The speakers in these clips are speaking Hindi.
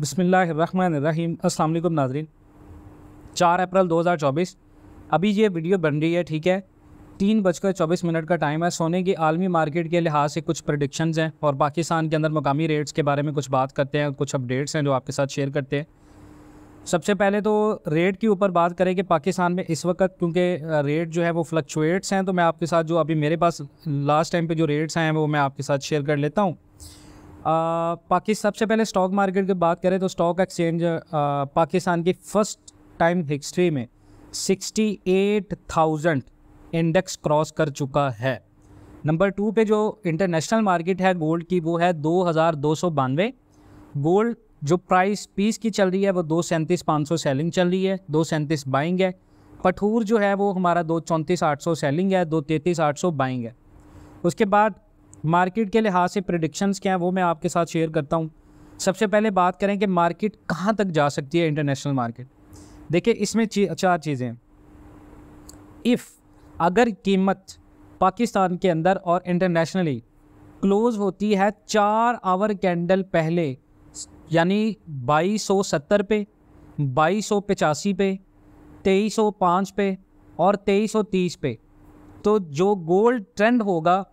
बसमीम अल्लाम नाजरीन चार अप्रैल 2024 अभी ये वीडियो बन रही है ठीक है तीन बजकर चौबीस मिनट का टाइम है सोने की आलमी मार्केट के लिहाज से कुछ प्रडिक्शंस हैं और पाकिस्तान के अंदर मकामी रेट्स के बारे में कुछ बात करते हैं कुछ अपडेट्स हैं जो आपके साथ शेयर करते हैं सबसे पहले तो रेट के ऊपर बात करें कि पाकिस्तान में इस वक्त क्योंकि रेट जो है वो फ्लक्चुएट्स हैं तो मैं आपके साथ जो अभी मेरे पास लास्ट टाइम पे जो रेट्स हैं वो मैं आपके साथ शेयर कर लेता हूँ पाकिस्तान सबसे पहले स्टॉक मार्केट की बात करें तो स्टॉक एक्सचेंज पाकिस्तान की फ़र्स्ट टाइम हिस्ट्री में 68,000 इंडेक्स क्रॉस कर चुका है नंबर टू पे जो इंटरनेशनल मार्केट है गोल्ड की वो है दो हज़ार दो सौ बानवे गोल्ड जो प्राइस पीस की चल रही है वो दो सैंतीस पाँच सौ सेलिंग चल रही है दो सैंतीस बाइंग है पठूर जो है वो हमारा दो चौंतीस आठ सौ सेलिंग है दो तैंतीस आठ सौ बाइंग है उसके बाद मार्केट के लिहाज से प्रडिक्शंस क्या हैं वो मैं आपके साथ शेयर करता हूँ सबसे पहले बात करें कि मार्केट कहाँ तक जा सकती है इंटरनेशनल मार्केट देखिए इसमें ची, चार चीज़ें इफ़ अगर कीमत पाकिस्तान के अंदर और इंटरनेशनली क्लोज़ होती है चार आवर कैंडल पहले यानी बाईस सौ सत्तर पे बाईस सौ पचासी पे तेईस सौ पाँच पे और तेईस सौ तीस पे तो जो गोल्ड ट्रेंड होगा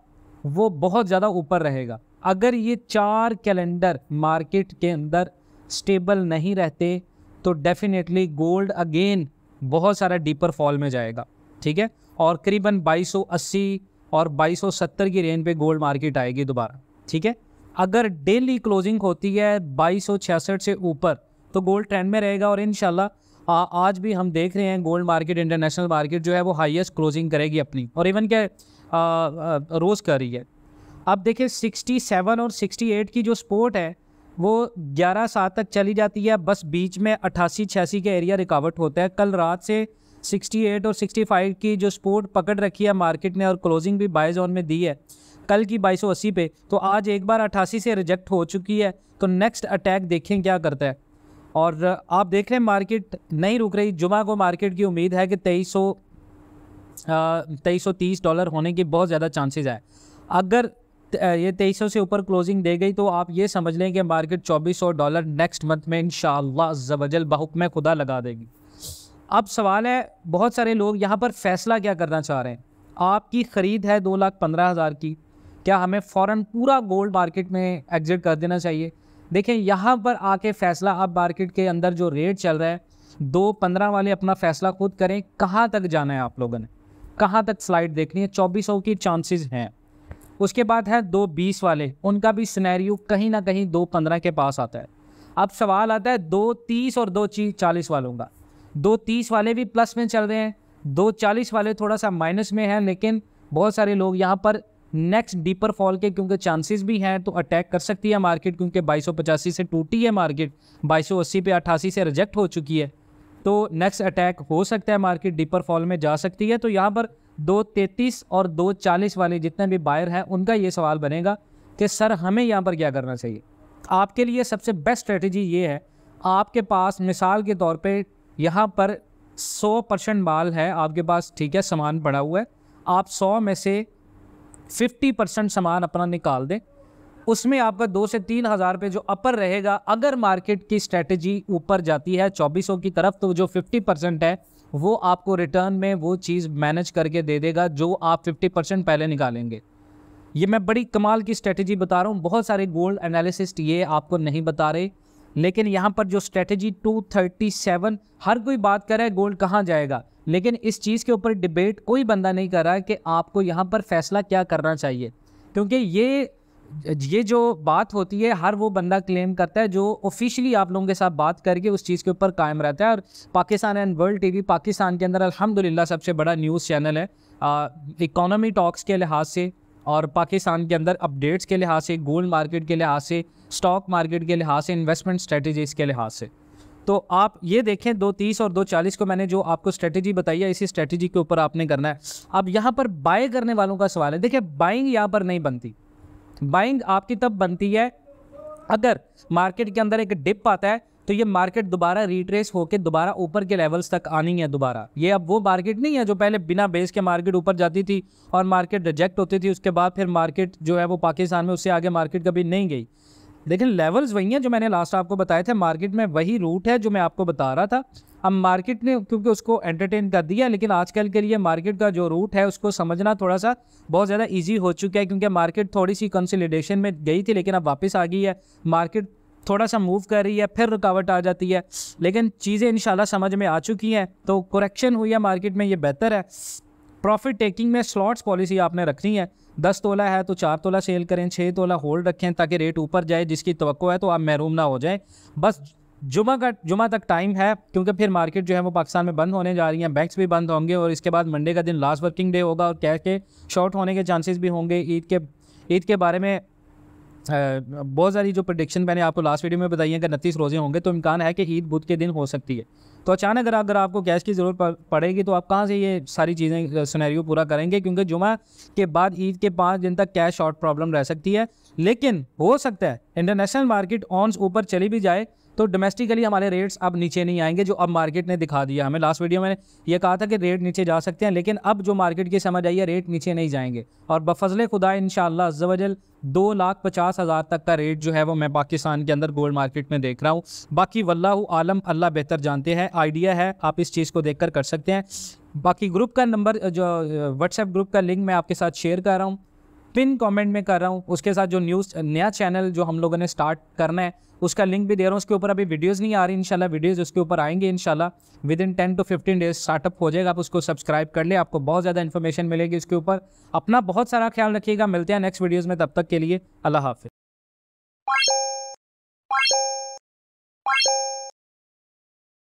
वो बहुत ज़्यादा ऊपर रहेगा अगर ये चार कैलेंडर मार्केट के अंदर स्टेबल नहीं रहते तो डेफिनेटली गोल्ड अगेन बहुत सारा डीपर फॉल में जाएगा ठीक है और करीबन 2280 और 2270 की रेंज पे गोल्ड मार्केट आएगी दोबारा ठीक है अगर डेली क्लोजिंग होती है बाईस से ऊपर तो गोल्ड ट्रेंड में रहेगा और इन आज भी हम देख रहे हैं गोल्ड मार्केट इंटरनेशनल मार्केट जो है वो हाईएस्ट क्लोजिंग करेगी अपनी और इवन क्या रोज़ कर रही है अब देखिए 67 और 68 की जो स्पोर्ट है वो 11 सात तक चली जाती है बस बीच में अट्ठासी छियासी के एरिया रिकावट होता है कल रात से 68 और 65 की जो स्पोर्ट पकड़ रखी है मार्केट ने और क्लोजिंग भी बाय जोन में दी है कल की 2280 पे तो आज एक बार अट्ठासी से रिजेक्ट हो चुकी है तो नेक्स्ट अटैक देखें क्या करता है और आप देख रहे हैं मार्केट नहीं रुक रही जुमा को मार्केट की उम्मीद है कि तेईस सौ तेईस डॉलर होने की बहुत ज़्यादा चांसेस है अगर ये तेईस से ऊपर क्लोजिंग दे गई तो आप ये समझ लें कि मार्केट चौबीस डॉलर नेक्स्ट मंथ में इन शजल बहुक में खुदा लगा देगी अब सवाल है बहुत सारे लोग यहाँ पर फैसला क्या करना चाह रहे हैं आपकी ख़रीद है दो लाख पंद्रह हज़ार की क्या हमें फ़ौर पूरा गोल्ड मार्केट में एग्ज़िट कर देना चाहिए देखें यहाँ पर आके फ़ैसला आप मार्केट के अंदर जो रेट चल रहा है दो पंद्रह वाले अपना फ़ैसला खुद करें कहाँ तक जाना है आप लोगों ने कहाँ तक स्लाइड देखनी है सौ की चांसेस हैं उसके बाद है दो बीस वाले उनका भी स्नैरियो कहीं ना कहीं दो पंद्रह के पास आता है अब सवाल आता है दो तीस और दो ची चालीस वालों का दो तीस वाले भी प्लस में चल रहे हैं दो चालीस वाले थोड़ा सा माइनस में हैं लेकिन बहुत सारे लोग यहाँ पर नेक्स्ट डीपर फॉल के क्योंकि चांसेस भी हैं तो अटैक कर सकती है मार्केट क्योंकि बाईस से टूटी है मार्केट बाईस पे अट्ठासी से रिजेक्ट हो चुकी है तो नेक्स्ट अटैक हो सकता है मार्केट डीपर फॉल में जा सकती है तो यहाँ पर दो तैतीस और दो चालीस वाले जितने भी बायर हैं उनका ये सवाल बनेगा कि सर हमें यहाँ पर क्या करना चाहिए आपके लिए सबसे बेस्ट स्ट्रेटजी ये है आपके पास मिसाल के तौर पे यहाँ पर 100 परसेंट माल है आपके पास ठीक है सामान पड़ा हुआ है आप 100 में से 50 परसेंट सामान अपना निकाल दें उसमें आपका दो से तीन हज़ार पे जो अपर रहेगा अगर मार्केट की स्ट्रेटजी ऊपर जाती है चौबीसों की तरफ तो जो फिफ्टी परसेंट है वो आपको रिटर्न में वो चीज़ मैनेज करके दे देगा जो आप फिफ्टी परसेंट पहले निकालेंगे ये मैं बड़ी कमाल की स्ट्रेटजी बता रहा हूँ बहुत सारे गोल्ड एनालिसिस्ट ये आपको नहीं बता रहे लेकिन यहाँ पर जो स्ट्रेटजी 237 हर कोई बात कर रहा है गोल्ड कहाँ जाएगा लेकिन इस चीज़ के ऊपर डिबेट कोई बंदा नहीं कर रहा है कि आपको यहाँ पर फैसला क्या करना चाहिए क्योंकि ये ये जो बात होती है हर वो बंदा क्लेम करता है जो ऑफिशियली आप लोगों के साथ बात करके उस चीज़ के ऊपर कायम रहता है और Pakistan and world TV Pakistan के अंदर अल्हम्दुलिल्लाह सबसे बड़ा न्यूज़ चैनल है इकोनॉमी टॉक्स के लिहाज से और पाकिस्तान के अंदर अपडेट्स के लिहाज से गोल्ड मार्केट के लिहाज से स्टॉक मार्केट के लिहाज से इन्वेस्टमेंट स्ट्रेटजीज़ के लिहाज से तो आप ये देखें दो तीस और दो चालीस को मैंने जो आपको स्ट्रेटजी बताई है इसी स्ट्रेटजी के ऊपर आपने करना है अब यहाँ पर बाय करने वालों का सवाल है देखिए बाइंग यहाँ पर नहीं बनती बाइंग आपकी तब बनती है अगर मार्केट के अंदर एक डिप आता है तो ये मार्केट दोबारा रिट्रेस होकर दोबारा ऊपर के लेवल्स तक आनी है दोबारा ये अब वो मार्केट नहीं है जो पहले बिना बेस के मार्केट ऊपर जाती थी और मार्केट रिजेक्ट होती थी उसके बाद फिर मार्केट जो है वो पाकिस्तान में उससे आगे मार्केट कभी नहीं गई लेकिन लेवल्स वही हैं जो मैंने लास्ट आपको बताए थे मार्केट में वही रूट है जो मैं आपको बता रहा था अब मार्केट ने क्योंकि उसको एंटरटेन कर दिया लेकिन आजकल के लिए मार्केट का जो रूट है उसको समझना थोड़ा सा बहुत ज़्यादा ईजी हो चुका है क्योंकि मार्केट थोड़ी सी कंसिलिडेशन में गई थी लेकिन अब वापस आ गई है मार्केट थोड़ा सा मूव कर रही है फिर रुकावट आ जाती है लेकिन चीज़ें इन समझ में आ चुकी हैं तो करेक्शन हुई है मार्केट में ये बेहतर है प्रॉफिट टेकिंग में स्लॉट्स पॉलिसी आपने रखनी है दस तोला है तो चार तोला सेल करें छः तोला होल्ड रखें ताकि रेट ऊपर जाए जिसकी तो है तो आप महरूम ना हो जाएँ बस जुमा का जुमा तक टाइम है क्योंकि फिर मार्केट जो है वो पाकिस्तान में बंद होने जा रही हैं बैंक्स भी बंद होंगे और इसके बाद मंडे का दिन लास्ट वर्किंग डे होगा और कैश के शॉर्ट होने के चांसेस भी होंगे ईद के ईद के बारे में बहुत सारी जो प्रडिक्शन मैंने आपको लास्ट वीडियो में बताई है कि उनतीस रोज़े होंगे तो इम्कान है कि ईद बुध के दिन हो सकती है तो अचानक अगर अगर आपको कैश की ज़रूरत पड़ेगी तो आप कहाँ से ये सारी चीज़ें सुनहरियो पूरा करेंगे क्योंकि जुमा के बाद ईद के पाँच दिन तक कैश शॉर्ट प्रॉब्लम रह सकती है लेकिन हो सकता है इंटरनेशनल मार्केट ऑन ऊपर चली भी जाए तो डोमेस्टिकली हमारे रेट्स अब नीचे नहीं आएंगे जो अब मार्केट ने दिखा दिया हमें लास्ट वीडियो में ये कहा था कि रेट नीचे जा सकते हैं लेकिन अब जो मार्केट की समझ आई है रेट नीचे नहीं जाएंगे और बफजल खुदा इन शजल दो लाख पचास हज़ार तक का रेट जो है वो मैं पाकिस्तान के अंदर गोल्ड मार्केट में देख रहा हूँ बाकी वल्ला आलम अल्लाह बेहतर जानते हैं आइडिया है आप इस चीज़ को देख कर, कर सकते हैं बाकी ग्रुप का नंबर जो व्हाट्सएप ग्रुप का लिंक मैं आपके साथ शेयर कर रहा हूँ पिन कमेंट में कर रहा हूँ उसके साथ जो न्यूज़ नया चैनल जो हम लोगों ने स्टार्ट करना है उसका लिंक भी दे रहा हूँ उसके ऊपर अभी वीडियोस नहीं आ रही इंशाल्लाह वीडियोस उसके ऊपर आएंगे इंशाल्लाह within ten to fifteen days startup हो जाएगा आप उसको सब्सक्राइब कर ले आपको बहुत ज़्यादा इन्फॉर्मेशन मिलेगी उसके ऊपर अपना बहुत सारा ख्याल रखिएगा मिलते हैं नेक्स्ट वीडियोज़ में तब तक के लिए अल्लाह हाफि